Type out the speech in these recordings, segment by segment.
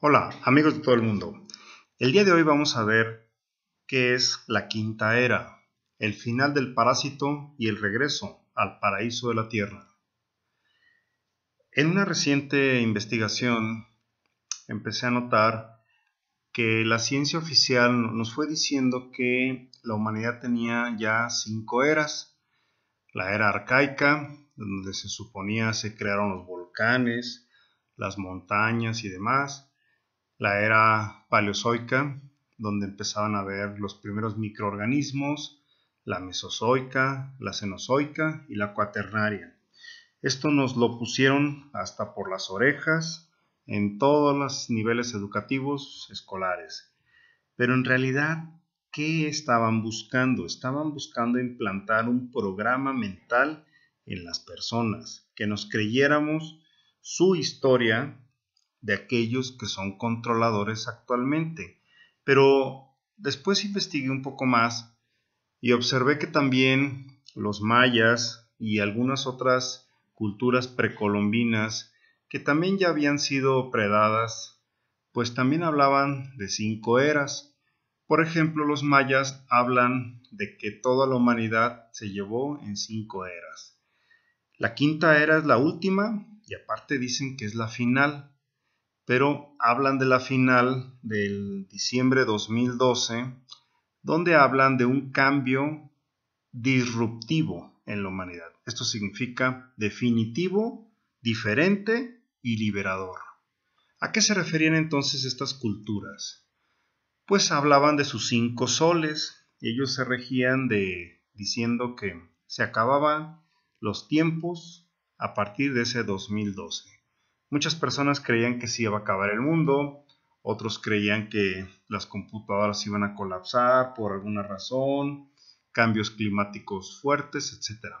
Hola amigos de todo el mundo. El día de hoy vamos a ver qué es la quinta era, el final del parásito y el regreso al paraíso de la Tierra. En una reciente investigación empecé a notar que la ciencia oficial nos fue diciendo que la humanidad tenía ya cinco eras. La era arcaica, donde se suponía se crearon los volcanes, las montañas y demás la era paleozoica, donde empezaban a ver los primeros microorganismos, la mesozoica, la cenozoica y la cuaternaria. Esto nos lo pusieron hasta por las orejas en todos los niveles educativos escolares. Pero en realidad, ¿qué estaban buscando? Estaban buscando implantar un programa mental en las personas, que nos creyéramos su historia de aquellos que son controladores actualmente. Pero después investigué un poco más y observé que también los mayas y algunas otras culturas precolombinas que también ya habían sido predadas, pues también hablaban de cinco eras. Por ejemplo, los mayas hablan de que toda la humanidad se llevó en cinco eras. La quinta era es la última y aparte dicen que es la final pero hablan de la final del diciembre 2012, donde hablan de un cambio disruptivo en la humanidad. Esto significa definitivo, diferente y liberador. ¿A qué se referían entonces estas culturas? Pues hablaban de sus cinco soles, ellos se regían de diciendo que se acababan los tiempos a partir de ese 2012. Muchas personas creían que se iba a acabar el mundo, otros creían que las computadoras iban a colapsar por alguna razón, cambios climáticos fuertes, etc.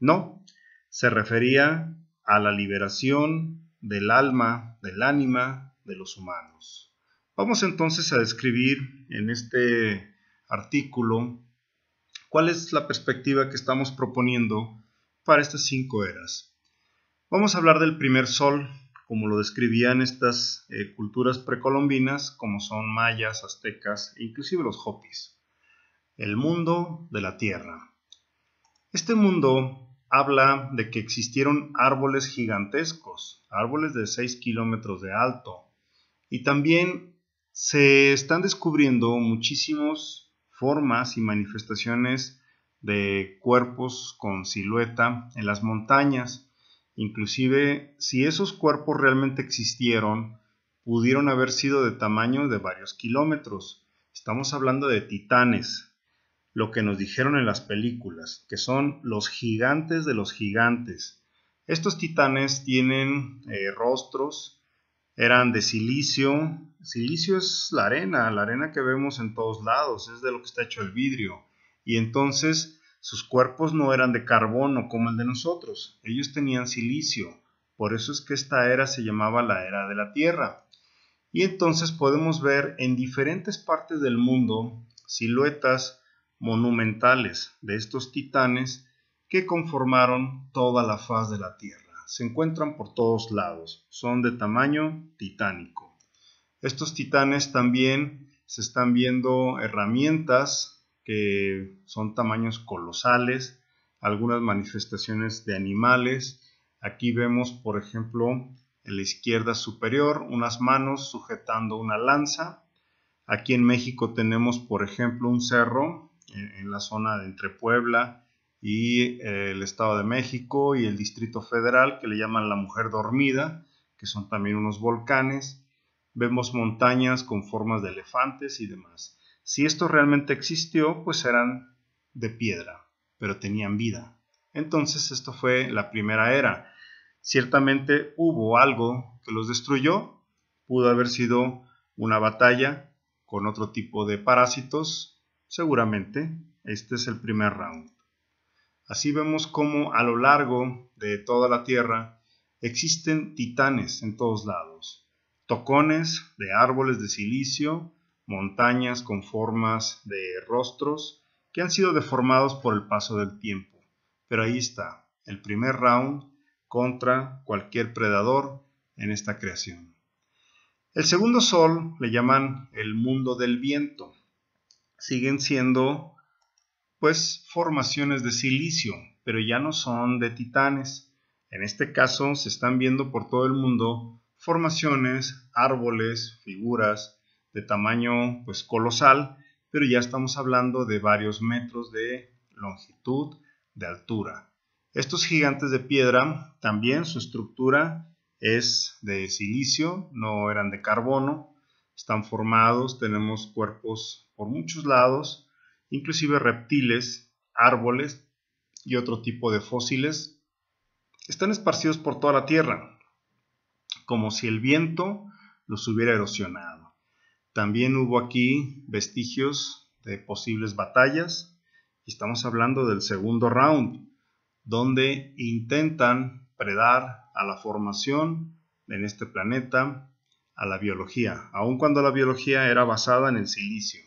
No, se refería a la liberación del alma, del ánima de los humanos. Vamos entonces a describir en este artículo cuál es la perspectiva que estamos proponiendo para estas cinco eras. Vamos a hablar del primer sol, como lo describían estas eh, culturas precolombinas, como son mayas, aztecas e inclusive los hopis. El mundo de la tierra. Este mundo habla de que existieron árboles gigantescos, árboles de 6 kilómetros de alto, y también se están descubriendo muchísimas formas y manifestaciones de cuerpos con silueta en las montañas, Inclusive, si esos cuerpos realmente existieron, pudieron haber sido de tamaño de varios kilómetros. Estamos hablando de titanes, lo que nos dijeron en las películas, que son los gigantes de los gigantes. Estos titanes tienen eh, rostros, eran de silicio. Silicio es la arena, la arena que vemos en todos lados, es de lo que está hecho el vidrio. Y entonces sus cuerpos no eran de carbono como el de nosotros, ellos tenían silicio, por eso es que esta era se llamaba la era de la Tierra. Y entonces podemos ver en diferentes partes del mundo siluetas monumentales de estos titanes que conformaron toda la faz de la Tierra. Se encuentran por todos lados, son de tamaño titánico. Estos titanes también se están viendo herramientas que son tamaños colosales, algunas manifestaciones de animales. Aquí vemos, por ejemplo, en la izquierda superior, unas manos sujetando una lanza. Aquí en México tenemos, por ejemplo, un cerro en, la zona de entre Puebla y eh, el Estado de México y el Distrito Federal, que le llaman la mujer dormida, que son también unos volcanes. Vemos montañas con formas de elefantes y demás. Si esto realmente existió, pues eran de piedra, pero tenían vida. Entonces esto fue la primera era. Ciertamente hubo algo que los destruyó, pudo haber sido una batalla con otro tipo de parásitos, seguramente. Este es el primer round. Así vemos cómo a lo largo de toda la Tierra existen titanes en todos lados, tocones de árboles de silicio, montañas con formas de rostros que han sido deformados por el paso del tiempo. Pero ahí está, el primer round contra cualquier predador en esta creación. El segundo sol le llaman el mundo del viento. Siguen siendo pues formaciones de silicio, pero ya no son de titanes. En este caso se están viendo por todo el mundo formaciones, árboles, figuras, de tamaño pues colosal, pero ya estamos hablando de varios metros de longitud, de altura. Estos gigantes de piedra también su estructura es de silicio, no eran de carbono, están formados, tenemos cuerpos por muchos lados, inclusive reptiles, árboles y otro tipo de fósiles. Están esparcidos por toda la Tierra, como si el viento los hubiera erosionado. También hubo aquí vestigios de posibles batallas. Estamos hablando del segundo round, donde intentan predar a la formación en este planeta, a la biología, aun cuando la biología era basada en el silicio.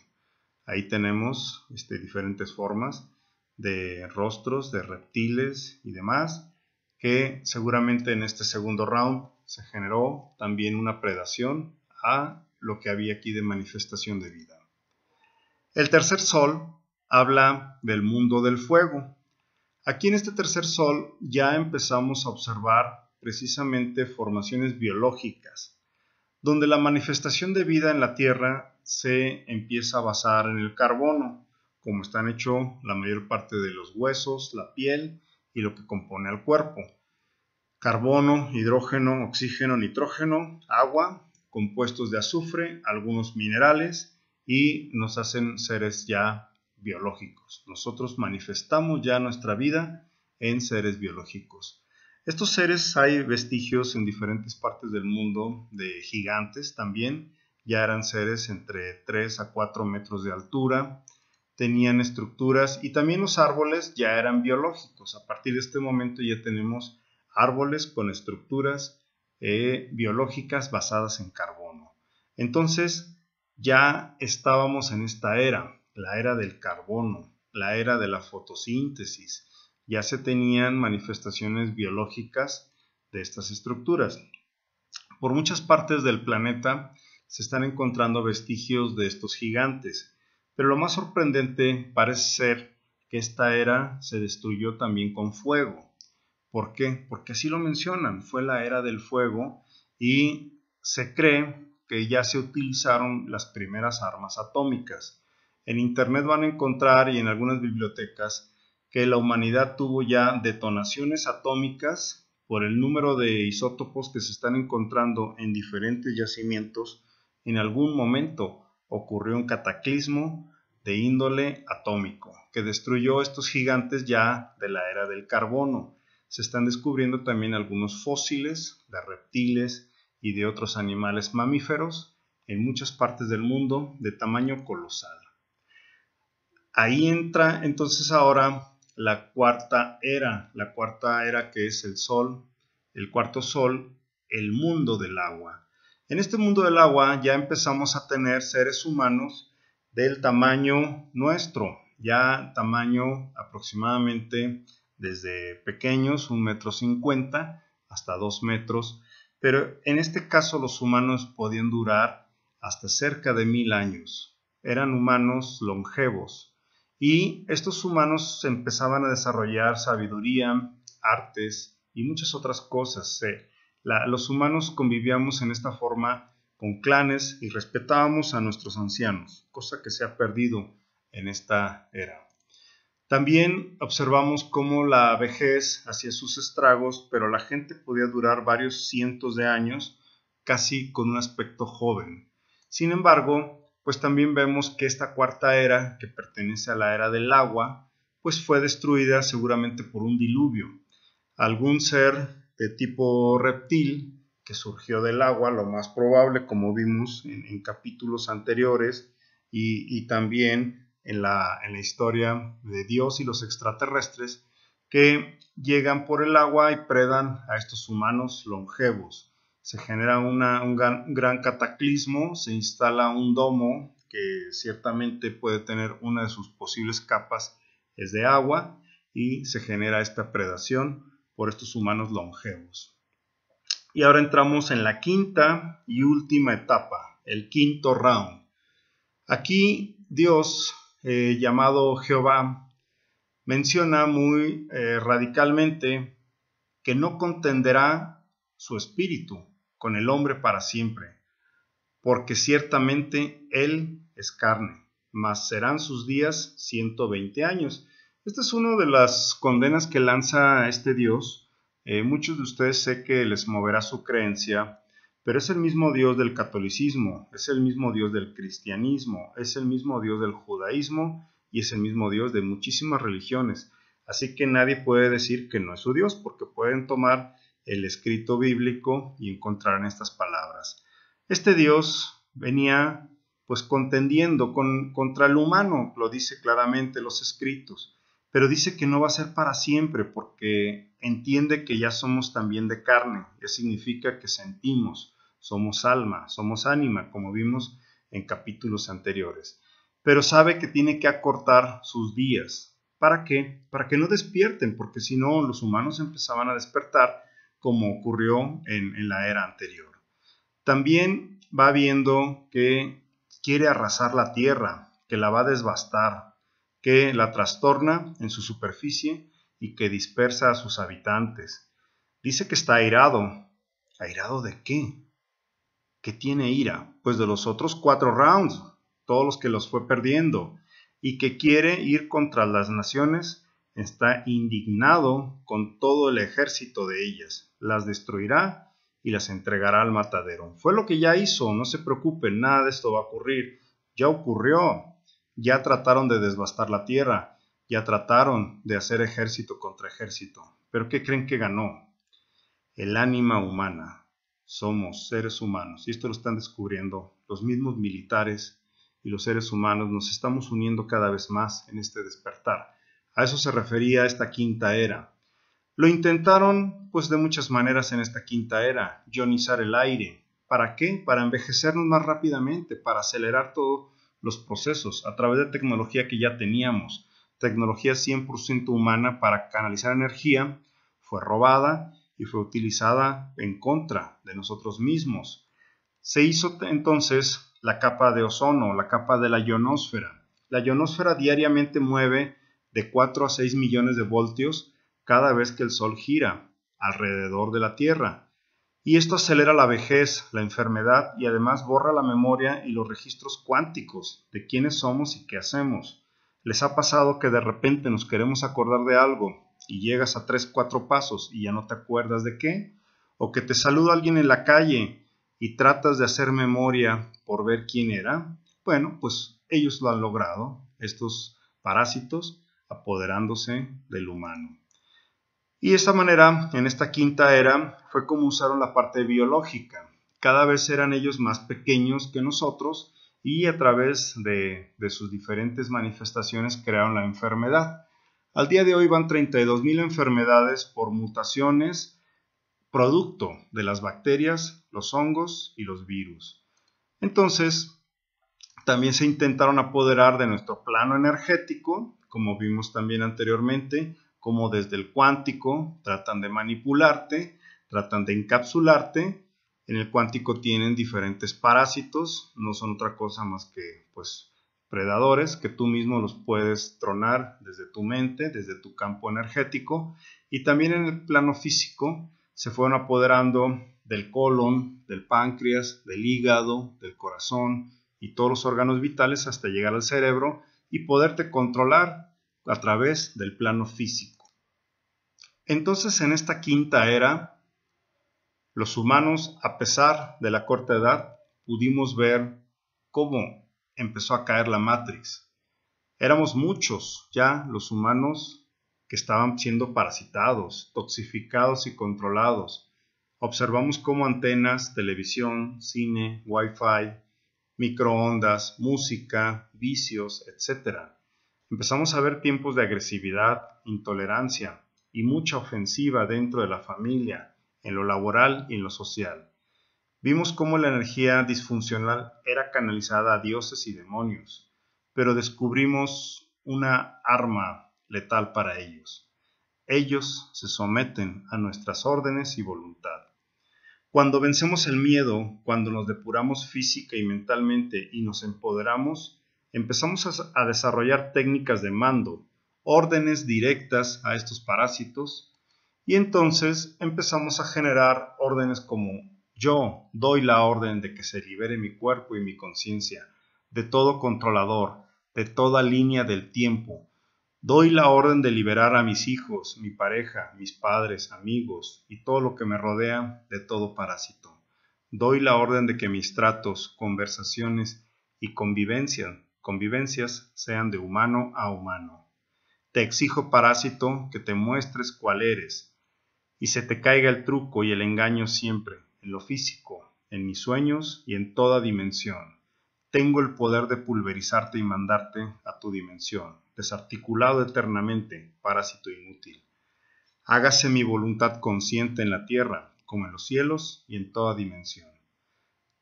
Ahí tenemos este, diferentes formas de rostros, de reptiles y demás, que seguramente en este segundo round se generó también una predación a lo que había aquí de manifestación de vida. El tercer sol habla del mundo del fuego. Aquí en este tercer sol ya empezamos a observar precisamente formaciones biológicas, donde la manifestación de vida en la Tierra se empieza a basar en el carbono, como están hechos la mayor parte de los huesos, la piel y lo que compone al cuerpo. Carbono, hidrógeno, oxígeno, nitrógeno, agua compuestos de azufre, algunos minerales y nos hacen seres ya biológicos. Nosotros manifestamos ya nuestra vida en seres biológicos. Estos seres hay vestigios en diferentes partes del mundo de gigantes también. Ya eran seres entre 3 a 4 metros de altura, tenían estructuras y también los árboles ya eran biológicos. A partir de este momento ya tenemos árboles con estructuras eh, biológicas basadas en carbono. Entonces, ya estábamos en esta era, la era del carbono, la era de la fotosíntesis. Ya se tenían manifestaciones biológicas de estas estructuras. Por muchas partes del planeta se están encontrando vestigios de estos gigantes, pero lo más sorprendente parece ser que esta era se destruyó también con fuego. ¿Por qué? Porque así lo mencionan, fue la era del fuego y se cree que ya se utilizaron las primeras armas atómicas. En Internet van a encontrar y en algunas bibliotecas que la humanidad tuvo ya detonaciones atómicas por el número de isótopos que se están encontrando en diferentes yacimientos, en algún momento ocurrió un cataclismo de índole atómico que destruyó estos gigantes ya de la era del carbono se están descubriendo también algunos fósiles de reptiles y de otros animales mamíferos en muchas partes del mundo de tamaño colosal. Ahí entra entonces ahora la cuarta era, la cuarta era que es el sol, el cuarto sol, el mundo del agua. En este mundo del agua ya empezamos a tener seres humanos del tamaño nuestro, ya tamaño aproximadamente desde pequeños, un metro cincuenta hasta dos metros, pero en este caso los humanos podían durar hasta cerca de mil años. Eran humanos longevos y estos humanos empezaban a desarrollar sabiduría, artes y muchas otras cosas. Eh, los humanos convivíamos en esta forma con clanes y respetábamos a nuestros ancianos, cosa que se ha perdido en esta era. También observamos cómo la vejez hacía sus estragos, pero la gente podía durar varios cientos de años casi con un aspecto joven. Sin embargo, pues también vemos que esta cuarta era, que pertenece a la era del agua, pues fue destruida seguramente por un diluvio. Algún ser de tipo reptil que surgió del agua, lo más probable, como vimos en, capítulos anteriores, y también en la, historia de Dios y los extraterrestres que llegan por el agua y predan a estos humanos longevos. Se genera un, gran, un gran cataclismo, se instala un domo que ciertamente puede tener una de sus posibles capas es de agua y se genera esta predación por estos humanos longevos. Y ahora entramos en la quinta y última etapa, el quinto round. Aquí Dios eh, llamado Jehová menciona muy eh, radicalmente que no contenderá su espíritu con el hombre para siempre, porque ciertamente él es carne, mas serán sus días 120 años. Esta es una de las condenas que lanza este Dios. Eh, muchos de ustedes sé que les moverá su creencia pero es el mismo Dios del catolicismo, es el mismo Dios del cristianismo, es el mismo Dios del judaísmo y es el mismo Dios de muchísimas religiones. Así que nadie puede decir que no es su Dios porque pueden tomar el escrito bíblico y encontrar en estas palabras. Este Dios venía pues contendiendo con, contra el humano, lo dice claramente los escritos, pero dice que no va a ser para siempre porque entiende que ya somos también de carne, que significa que sentimos, somos alma, somos ánima, como vimos en capítulos anteriores. Pero sabe que tiene que acortar sus días. ¿Para qué? Para que no despierten, porque si no los humanos empezaban a despertar como ocurrió en, la era anterior. También va viendo que quiere arrasar la tierra, que la va a desbastar, que la trastorna en su superficie y que dispersa a sus habitantes. Dice que está airado. ¿Airado de qué? que tiene ira, pues de los otros cuatro rounds, todos los que los fue perdiendo, y que quiere ir contra las naciones, está indignado con todo el ejército de ellas, las destruirá y las entregará al matadero. Fue lo que ya hizo, no se preocupen, nada de esto va a ocurrir, ya ocurrió, ya trataron de desbastar la tierra, ya trataron de hacer ejército contra ejército, pero ¿qué creen que ganó? El ánima humana, somos seres humanos. Y esto lo están descubriendo los mismos militares y los seres humanos. Nos estamos uniendo cada vez más en este despertar. A eso se refería esta quinta era. Lo intentaron pues de muchas maneras en esta quinta era, ionizar el aire. ¿Para qué? Para envejecernos más rápidamente, para acelerar todos los procesos a través de tecnología que ya teníamos. Tecnología 100% humana para canalizar energía fue robada y fue utilizada en contra de nosotros mismos. Se hizo entonces la capa de ozono, la capa de la ionosfera. La ionosfera diariamente mueve de 4 a 6 millones de voltios cada vez que el Sol gira alrededor de la Tierra. Y esto acelera la vejez, la enfermedad y además borra la memoria y los registros cuánticos de quiénes somos y qué hacemos. ¿Les ha pasado que de repente nos queremos acordar de algo y llegas a 3, 4 pasos y ya no te acuerdas de qué, o que te saluda alguien en la calle y tratas de hacer memoria por ver quién era, bueno, pues ellos lo han logrado, estos parásitos apoderándose del humano. Y de esta manera, en esta quinta era, fue como usaron la parte biológica. Cada vez eran ellos más pequeños que nosotros y a través de, de sus diferentes manifestaciones crearon la enfermedad al día de hoy van 32.000 enfermedades por mutaciones producto de las bacterias, los hongos y los virus. Entonces, también se intentaron apoderar de nuestro plano energético, como vimos también anteriormente, como desde el cuántico tratan de manipularte, tratan de encapsularte. En el cuántico tienen diferentes parásitos, no son otra cosa más que pues predadores que tú mismo los puedes tronar desde tu mente, desde tu campo energético y también en el plano físico se fueron apoderando del colon, del páncreas, del hígado, del corazón y todos los órganos vitales hasta llegar al cerebro y poderte controlar a través del plano físico. Entonces en esta quinta era, los humanos, a pesar de la corta edad, pudimos ver cómo empezó a caer la Matrix. Éramos muchos ya los humanos que estaban siendo parasitados, toxificados y controlados. Observamos cómo antenas, televisión, cine, wifi, microondas, música, vicios, etc. Empezamos a ver tiempos de agresividad, intolerancia y mucha ofensiva dentro de la familia, en lo laboral y en lo social. Vimos cómo la energía disfuncional era canalizada a dioses y demonios, pero descubrimos una arma letal para ellos. Ellos se someten a nuestras órdenes y voluntad. Cuando vencemos el miedo, cuando nos depuramos física y mentalmente y nos empoderamos, empezamos a, desarrollar técnicas de mando, órdenes directas a estos parásitos, y entonces empezamos a generar órdenes como yo doy la orden de que se libere mi cuerpo y mi conciencia de todo controlador, de toda línea del tiempo. Doy la orden de liberar a mis hijos, mi pareja, mis padres, amigos y todo lo que me rodea de todo parásito. Doy la orden de que mis tratos, conversaciones y convivencia, convivencias sean de humano a humano. Te exijo, parásito, que te muestres cuál eres, y se te caiga el truco y el engaño siempre, lo físico, en mis sueños y en toda dimensión. Tengo el poder de pulverizarte y mandarte a tu dimensión, desarticulado eternamente, parásito inútil. Hágase mi voluntad consciente en la tierra, como en los cielos y en toda dimensión.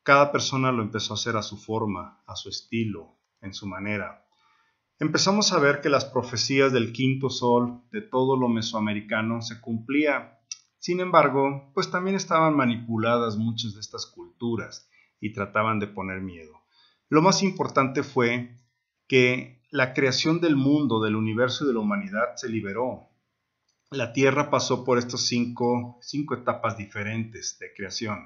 Cada persona lo empezó a hacer a su forma, a su estilo, en su manera. Empezamos a ver que las profecías del quinto sol de todo lo mesoamericano se cumplían. Sin embargo, pues también estaban manipuladas muchas de estas culturas y trataban de poner miedo. Lo más importante fue que la creación del mundo, del universo y de la humanidad se liberó. La Tierra pasó por estas cinco, cinco etapas diferentes de creación,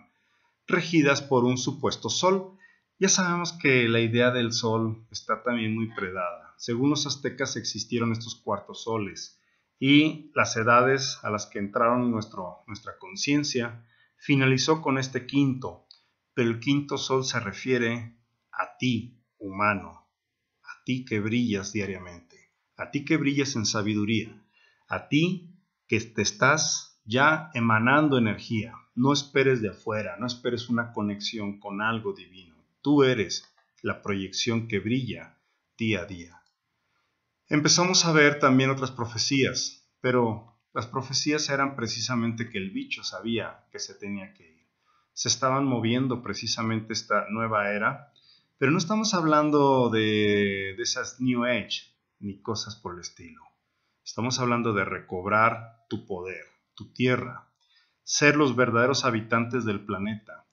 regidas por un supuesto Sol. Ya sabemos que la idea del Sol está también muy predada. Según los aztecas existieron estos cuartos soles, y las edades a las que entraron nuestro, nuestra conciencia, finalizó con este quinto, pero el quinto sol se refiere a ti, humano, a ti que brillas diariamente, a ti que brillas en sabiduría, a ti que te estás ya emanando energía, no esperes de afuera, no esperes una conexión con algo divino, tú eres la proyección que brilla día a día. Empezamos a ver también otras profecías, pero las profecías eran precisamente que el bicho sabía que se tenía que ir. Se estaban moviendo precisamente esta nueva era, pero no estamos hablando de, de esas New Age ni cosas por el estilo. Estamos hablando de recobrar tu poder, tu tierra, ser los verdaderos habitantes del planeta,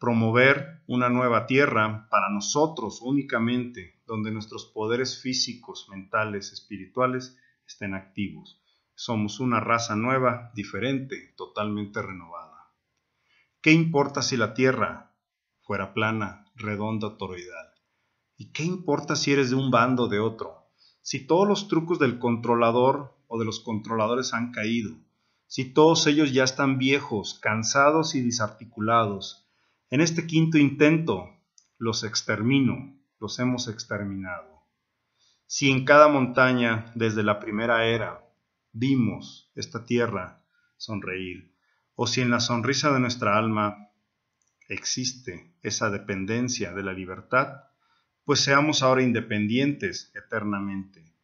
promover una nueva tierra para nosotros únicamente, donde nuestros poderes físicos, mentales, espirituales estén activos. Somos una raza nueva, diferente, totalmente renovada. ¿Qué importa si la Tierra fuera plana, redonda, toroidal? ¿Y qué importa si eres de un bando o de otro? Si todos los trucos del controlador o de los controladores han caído, si todos ellos ya están viejos, cansados y desarticulados, en este quinto intento los extermino, los hemos exterminado. Si en cada montaña, desde la primera era, vimos esta tierra sonreír, o si en la sonrisa de nuestra alma existe esa dependencia de la libertad, pues seamos ahora independientes eternamente.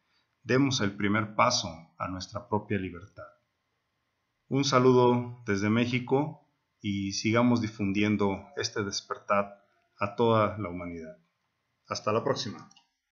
Demos el primer paso a nuestra propia libertad. Un saludo desde México y sigamos difundiendo este despertar a toda la humanidad. Hasta la próxima.